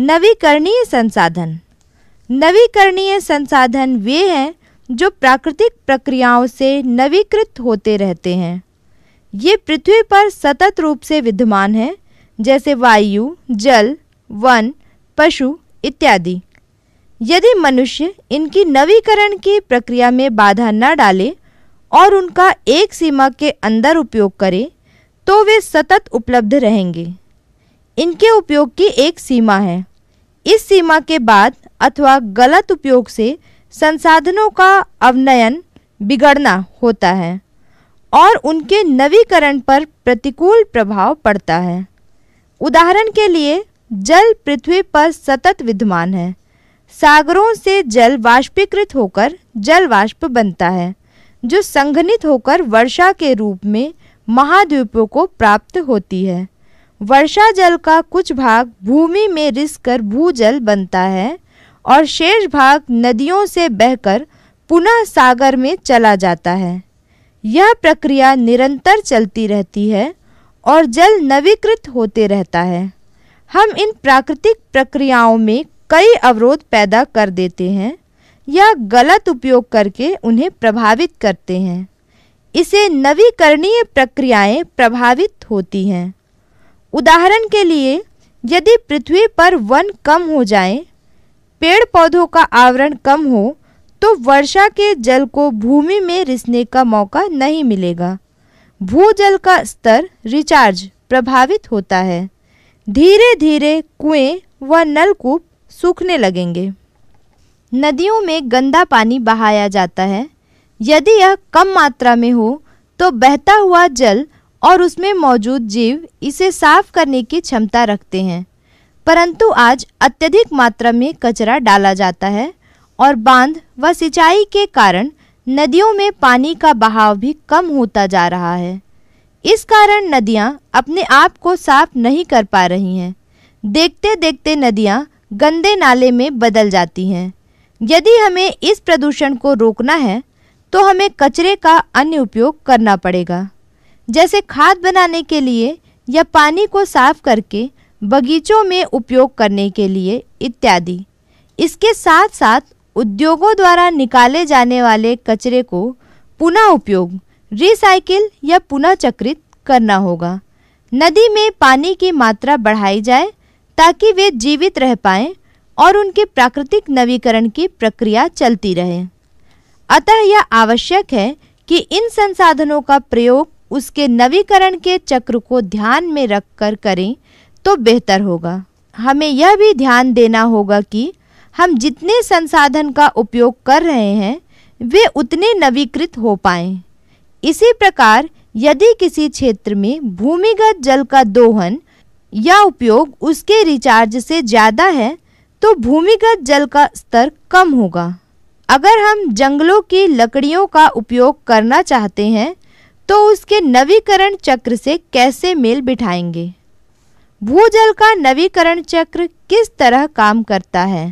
नवीकरणीय संसाधन नवीकरणीय संसाधन वे हैं जो प्राकृतिक प्रक्रियाओं से नवीकृत होते रहते हैं ये पृथ्वी पर सतत रूप से विद्यमान हैं जैसे वायु जल वन पशु इत्यादि यदि मनुष्य इनकी नवीकरण की प्रक्रिया में बाधा न डाले और उनका एक सीमा के अंदर उपयोग करे तो वे सतत उपलब्ध रहेंगे इनके उपयोग की एक सीमा है इस सीमा के बाद अथवा गलत उपयोग से संसाधनों का अवनयन बिगड़ना होता है और उनके नवीकरण पर प्रतिकूल प्रभाव पड़ता है उदाहरण के लिए जल पृथ्वी पर सतत विद्यमान है सागरों से जल वाष्पीकृत होकर जल वाष्प बनता है जो संघनित होकर वर्षा के रूप में महाद्वीपों को प्राप्त होती है वर्षा जल का कुछ भाग भूमि में रिस कर भूजल बनता है और शेष भाग नदियों से बहकर पुनः सागर में चला जाता है यह प्रक्रिया निरंतर चलती रहती है और जल नवीकृत होते रहता है हम इन प्राकृतिक प्रक्रियाओं में कई अवरोध पैदा कर देते हैं या गलत उपयोग करके उन्हें प्रभावित करते हैं इसे नवीकरणीय प्रक्रियाएं प्रभावित होती हैं उदाहरण के लिए यदि पृथ्वी पर वन कम हो जाए पेड़ पौधों का आवरण कम हो तो वर्षा के जल को भूमि में रिसने का मौका नहीं मिलेगा भूजल का स्तर रिचार्ज प्रभावित होता है धीरे धीरे कुएं व नलकूप सूखने लगेंगे नदियों में गंदा पानी बहाया जाता है यदि यह कम मात्रा में हो तो बहता हुआ जल और उसमें मौजूद जीव इसे साफ करने की क्षमता रखते हैं परंतु आज अत्यधिक मात्रा में कचरा डाला जाता है और बांध व सिंचाई के कारण नदियों में पानी का बहाव भी कम होता जा रहा है इस कारण नदियां अपने आप को साफ नहीं कर पा रही हैं देखते देखते नदियां गंदे नाले में बदल जाती हैं यदि हमें इस प्रदूषण को रोकना है तो हमें कचरे का अन्य उपयोग करना पड़ेगा जैसे खाद बनाने के लिए या पानी को साफ करके बगीचों में उपयोग करने के लिए इत्यादि इसके साथ साथ उद्योगों द्वारा निकाले जाने वाले कचरे को पुनः उपयोग रिसाइकिल या पुनः चक्रित करना होगा नदी में पानी की मात्रा बढ़ाई जाए ताकि वे जीवित रह पाएँ और उनके प्राकृतिक नवीकरण की प्रक्रिया चलती रहे अतः यह आवश्यक है कि इन संसाधनों का प्रयोग उसके नवीकरण के चक्र को ध्यान में रख कर करें तो बेहतर होगा हमें यह भी ध्यान देना होगा कि हम जितने संसाधन का उपयोग कर रहे हैं वे उतने नवीकृत हो पाए इसी प्रकार यदि किसी क्षेत्र में भूमिगत जल का दोहन या उपयोग उसके रिचार्ज से ज़्यादा है तो भूमिगत जल का स्तर कम होगा अगर हम जंगलों की लकड़ियों का उपयोग करना चाहते हैं तो उसके नवीकरण चक्र से कैसे मेल बिठाएंगे भूजल का नवीकरण चक्र किस तरह काम करता है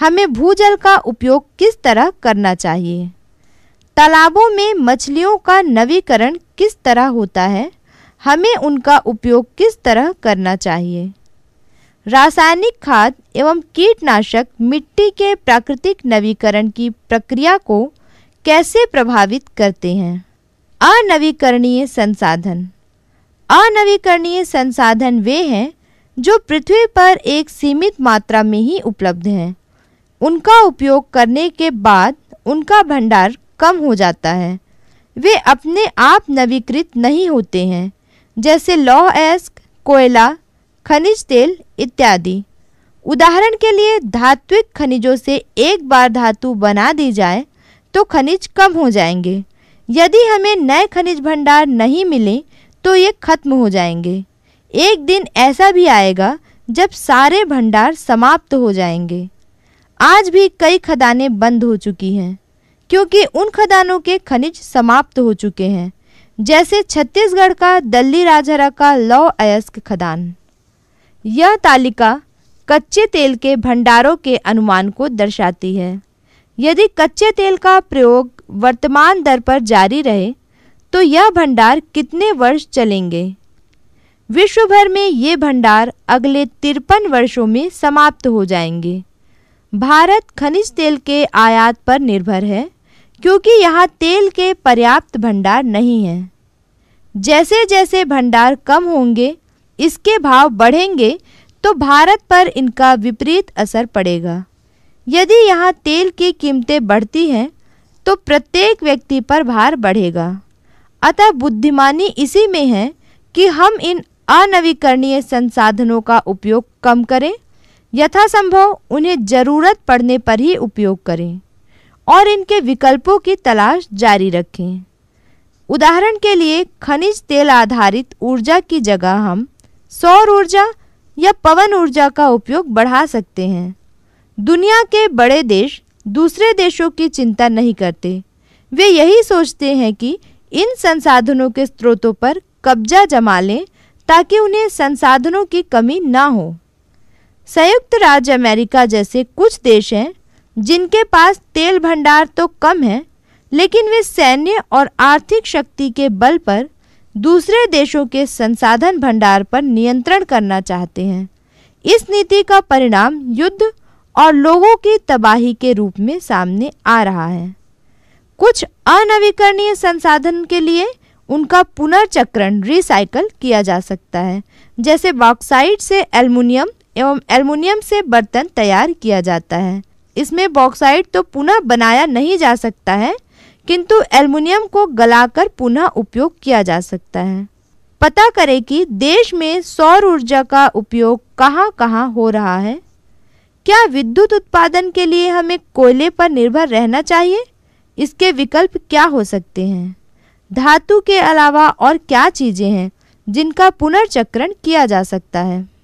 हमें भूजल का उपयोग किस तरह करना चाहिए तालाबों में मछलियों का नवीकरण किस तरह होता है हमें उनका उपयोग किस तरह करना चाहिए रासायनिक खाद एवं कीटनाशक मिट्टी के प्राकृतिक नवीकरण की प्रक्रिया को कैसे प्रभावित करते हैं अनवीकरणीय संसाधन अनवीकरणीय संसाधन वे हैं जो पृथ्वी पर एक सीमित मात्रा में ही उपलब्ध हैं उनका उपयोग करने के बाद उनका भंडार कम हो जाता है वे अपने आप नवीकृत नहीं होते हैं जैसे लौह एस्क कोयला खनिज तेल इत्यादि उदाहरण के लिए धात्विक खनिजों से एक बार धातु बना दी जाए तो खनिज कम हो जाएंगे यदि हमें नए खनिज भंडार नहीं मिले तो ये खत्म हो जाएंगे एक दिन ऐसा भी आएगा जब सारे भंडार समाप्त हो जाएंगे आज भी कई खदानें बंद हो चुकी हैं क्योंकि उन खदानों के खनिज समाप्त हो चुके हैं जैसे छत्तीसगढ़ का दल्ली राजहरा का लौ अयस्क खदान यह तालिका कच्चे तेल के भंडारों के अनुमान को दर्शाती है यदि कच्चे तेल का प्रयोग वर्तमान दर पर जारी रहे तो यह भंडार कितने वर्ष चलेंगे विश्व भर में ये भंडार अगले तिरपन वर्षों में समाप्त हो जाएंगे भारत खनिज तेल के आयात पर निर्भर है क्योंकि यहाँ तेल के पर्याप्त भंडार नहीं हैं जैसे जैसे भंडार कम होंगे इसके भाव बढ़ेंगे तो भारत पर इनका विपरीत असर पड़ेगा यदि यहाँ तेल की कीमतें बढ़ती हैं तो प्रत्येक व्यक्ति पर भार बढ़ेगा अतः बुद्धिमानी इसी में है कि हम इन अनवीकरणीय संसाधनों का उपयोग कम करें यथासंभव उन्हें ज़रूरत पड़ने पर ही उपयोग करें और इनके विकल्पों की तलाश जारी रखें उदाहरण के लिए खनिज तेल आधारित ऊर्जा की जगह हम सौर ऊर्जा या पवन ऊर्जा का उपयोग बढ़ा सकते हैं दुनिया के बड़े देश दूसरे देशों की चिंता नहीं करते वे यही सोचते हैं कि इन संसाधनों के स्रोतों पर कब्जा जमा लें ताकि उन्हें संसाधनों की कमी ना हो संयुक्त राज्य अमेरिका जैसे कुछ देश हैं जिनके पास तेल भंडार तो कम है लेकिन वे सैन्य और आर्थिक शक्ति के बल पर दूसरे देशों के संसाधन भंडार पर नियंत्रण करना चाहते हैं इस नीति का परिणाम युद्ध और लोगों की तबाही के रूप में सामने आ रहा है कुछ अनवीकरणीय संसाधन के लिए उनका पुनर्चक्रण रिसाइकल किया जा सकता है जैसे बॉक्साइड से एल्युमिनियम एवं एल्युमिनियम से बर्तन तैयार किया जाता है इसमें बॉक्साइड तो पुनः बनाया नहीं जा सकता है किंतु एल्युमिनियम को गलाकर पुनः उपयोग किया जा सकता है पता करें कि देश में सौर ऊर्जा का उपयोग कहाँ कहाँ हो रहा है क्या विद्युत उत्पादन के लिए हमें कोयले पर निर्भर रहना चाहिए इसके विकल्प क्या हो सकते हैं धातु के अलावा और क्या चीज़ें हैं जिनका पुनर्चक्रण किया जा सकता है